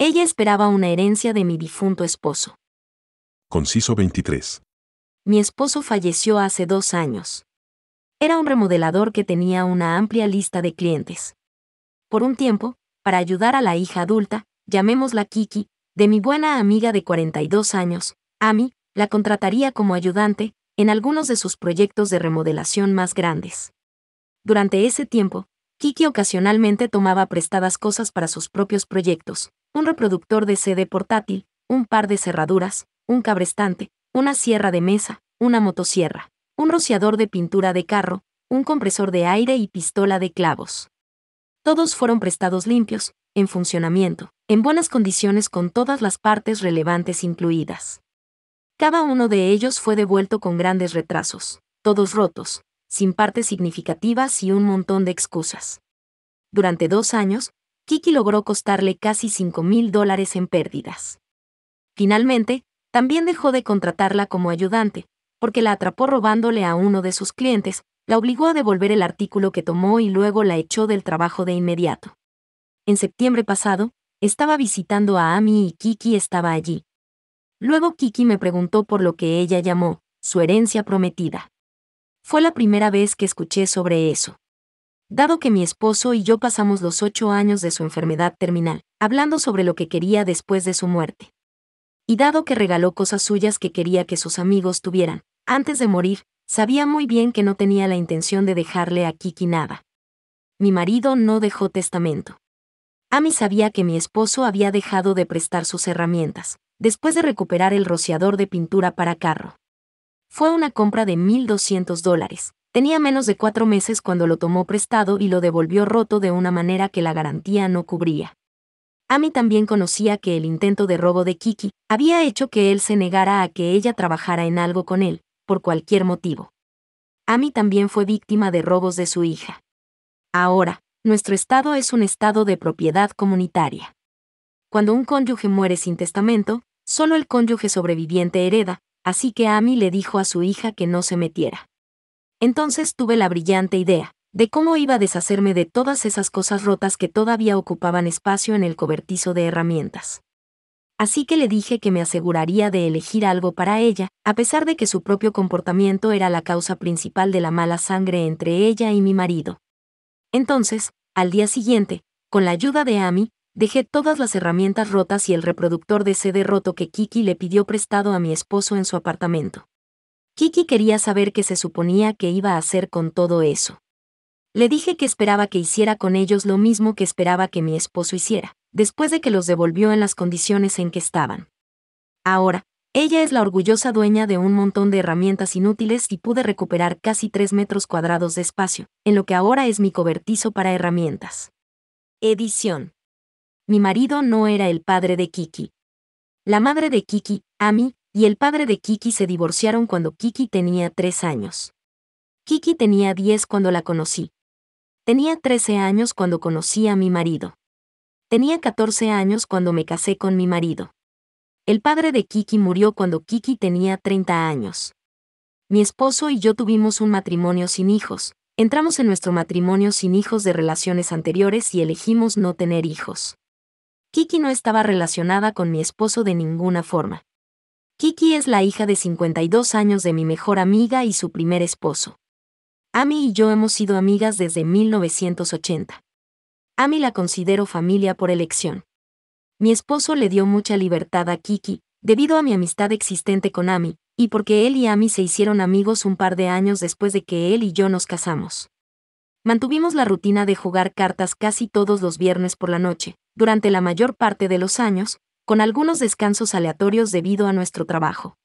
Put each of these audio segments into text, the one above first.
Ella esperaba una herencia de mi difunto esposo. Conciso 23. Mi esposo falleció hace dos años. Era un remodelador que tenía una amplia lista de clientes. Por un tiempo, para ayudar a la hija adulta, llamémosla Kiki, de mi buena amiga de 42 años, Amy, la contrataría como ayudante en algunos de sus proyectos de remodelación más grandes. Durante ese tiempo, Kiki ocasionalmente tomaba prestadas cosas para sus propios proyectos, un reproductor de CD portátil, un par de cerraduras, un cabrestante, una sierra de mesa, una motosierra, un rociador de pintura de carro, un compresor de aire y pistola de clavos. Todos fueron prestados limpios, en funcionamiento, en buenas condiciones con todas las partes relevantes incluidas. Cada uno de ellos fue devuelto con grandes retrasos, todos rotos, sin partes significativas y un montón de excusas. Durante dos años, Kiki logró costarle casi 5 mil dólares en pérdidas. Finalmente, también dejó de contratarla como ayudante, porque la atrapó robándole a uno de sus clientes, la obligó a devolver el artículo que tomó y luego la echó del trabajo de inmediato. En septiembre pasado, estaba visitando a Amy y Kiki estaba allí. Luego Kiki me preguntó por lo que ella llamó su herencia prometida. Fue la primera vez que escuché sobre eso. Dado que mi esposo y yo pasamos los ocho años de su enfermedad terminal, hablando sobre lo que quería después de su muerte. Y dado que regaló cosas suyas que quería que sus amigos tuvieran, antes de morir, sabía muy bien que no tenía la intención de dejarle a Kiki nada. Mi marido no dejó testamento. Amy sabía que mi esposo había dejado de prestar sus herramientas, después de recuperar el rociador de pintura para carro. Fue una compra de 1.200 dólares. Tenía menos de cuatro meses cuando lo tomó prestado y lo devolvió roto de una manera que la garantía no cubría. Amy también conocía que el intento de robo de Kiki había hecho que él se negara a que ella trabajara en algo con él, por cualquier motivo. Amy también fue víctima de robos de su hija. Ahora, nuestro estado es un estado de propiedad comunitaria. Cuando un cónyuge muere sin testamento, solo el cónyuge sobreviviente hereda, así que Amy le dijo a su hija que no se metiera. Entonces tuve la brillante idea de cómo iba a deshacerme de todas esas cosas rotas que todavía ocupaban espacio en el cobertizo de herramientas. Así que le dije que me aseguraría de elegir algo para ella, a pesar de que su propio comportamiento era la causa principal de la mala sangre entre ella y mi marido. Entonces, al día siguiente, con la ayuda de Amy, Dejé todas las herramientas rotas y el reproductor de CD roto que Kiki le pidió prestado a mi esposo en su apartamento. Kiki quería saber qué se suponía que iba a hacer con todo eso. Le dije que esperaba que hiciera con ellos lo mismo que esperaba que mi esposo hiciera, después de que los devolvió en las condiciones en que estaban. Ahora, ella es la orgullosa dueña de un montón de herramientas inútiles y pude recuperar casi 3 metros cuadrados de espacio, en lo que ahora es mi cobertizo para herramientas. Edición mi marido no era el padre de Kiki. La madre de Kiki, Ami, y el padre de Kiki se divorciaron cuando Kiki tenía tres años. Kiki tenía 10 cuando la conocí. Tenía 13 años cuando conocí a mi marido. Tenía 14 años cuando me casé con mi marido. El padre de Kiki murió cuando Kiki tenía 30 años. Mi esposo y yo tuvimos un matrimonio sin hijos. Entramos en nuestro matrimonio sin hijos de relaciones anteriores y elegimos no tener hijos. Kiki no estaba relacionada con mi esposo de ninguna forma. Kiki es la hija de 52 años de mi mejor amiga y su primer esposo. Ami y yo hemos sido amigas desde 1980. Ami la considero familia por elección. Mi esposo le dio mucha libertad a Kiki, debido a mi amistad existente con Ami, y porque él y Ami se hicieron amigos un par de años después de que él y yo nos casamos. Mantuvimos la rutina de jugar cartas casi todos los viernes por la noche, durante la mayor parte de los años, con algunos descansos aleatorios debido a nuestro trabajo.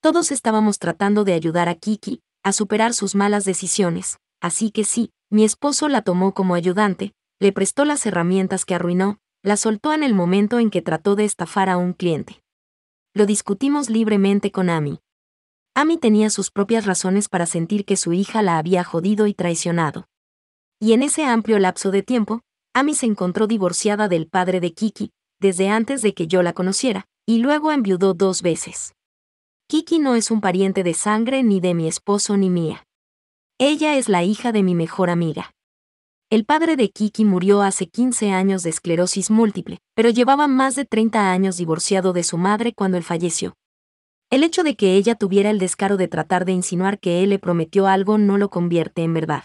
Todos estábamos tratando de ayudar a Kiki a superar sus malas decisiones, así que sí, mi esposo la tomó como ayudante, le prestó las herramientas que arruinó, la soltó en el momento en que trató de estafar a un cliente. Lo discutimos libremente con Amy. Amy tenía sus propias razones para sentir que su hija la había jodido y traicionado. Y en ese amplio lapso de tiempo, Amy se encontró divorciada del padre de Kiki, desde antes de que yo la conociera, y luego enviudó dos veces. Kiki no es un pariente de sangre ni de mi esposo ni mía. Ella es la hija de mi mejor amiga. El padre de Kiki murió hace 15 años de esclerosis múltiple, pero llevaba más de 30 años divorciado de su madre cuando él falleció. El hecho de que ella tuviera el descaro de tratar de insinuar que él le prometió algo no lo convierte en verdad.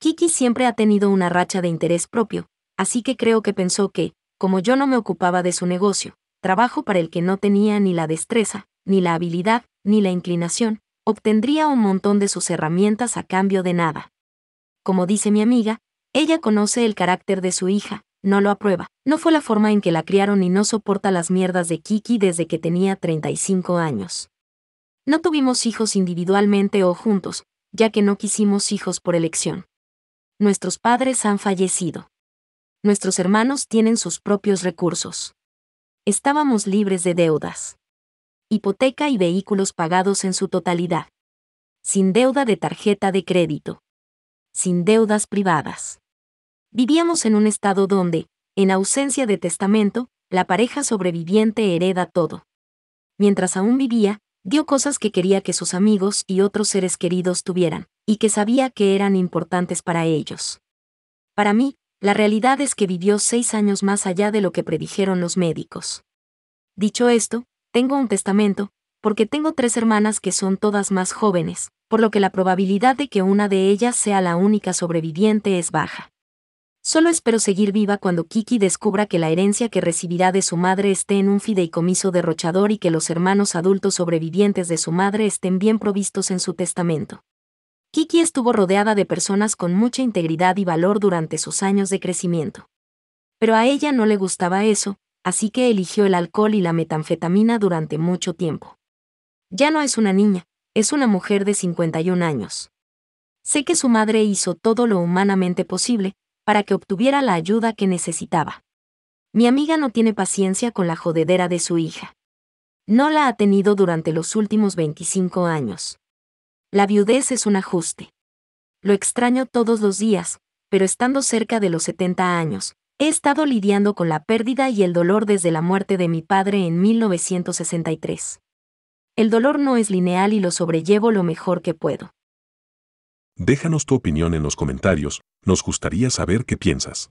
Kiki siempre ha tenido una racha de interés propio, así que creo que pensó que, como yo no me ocupaba de su negocio, trabajo para el que no tenía ni la destreza, ni la habilidad, ni la inclinación, obtendría un montón de sus herramientas a cambio de nada. Como dice mi amiga, ella conoce el carácter de su hija, no lo aprueba. No fue la forma en que la criaron y no soporta las mierdas de Kiki desde que tenía 35 años. No tuvimos hijos individualmente o juntos, ya que no quisimos hijos por elección. Nuestros padres han fallecido. Nuestros hermanos tienen sus propios recursos. Estábamos libres de deudas. Hipoteca y vehículos pagados en su totalidad. Sin deuda de tarjeta de crédito. Sin deudas privadas. Vivíamos en un estado donde, en ausencia de testamento, la pareja sobreviviente hereda todo. Mientras aún vivía, Dio cosas que quería que sus amigos y otros seres queridos tuvieran, y que sabía que eran importantes para ellos. Para mí, la realidad es que vivió seis años más allá de lo que predijeron los médicos. Dicho esto, tengo un testamento, porque tengo tres hermanas que son todas más jóvenes, por lo que la probabilidad de que una de ellas sea la única sobreviviente es baja. Solo espero seguir viva cuando Kiki descubra que la herencia que recibirá de su madre esté en un fideicomiso derrochador y que los hermanos adultos sobrevivientes de su madre estén bien provistos en su testamento. Kiki estuvo rodeada de personas con mucha integridad y valor durante sus años de crecimiento. Pero a ella no le gustaba eso, así que eligió el alcohol y la metanfetamina durante mucho tiempo. Ya no es una niña, es una mujer de 51 años. Sé que su madre hizo todo lo humanamente posible, para que obtuviera la ayuda que necesitaba. Mi amiga no tiene paciencia con la jodedera de su hija. No la ha tenido durante los últimos 25 años. La viudez es un ajuste. Lo extraño todos los días, pero estando cerca de los 70 años, he estado lidiando con la pérdida y el dolor desde la muerte de mi padre en 1963. El dolor no es lineal y lo sobrellevo lo mejor que puedo. Déjanos tu opinión en los comentarios, nos gustaría saber qué piensas.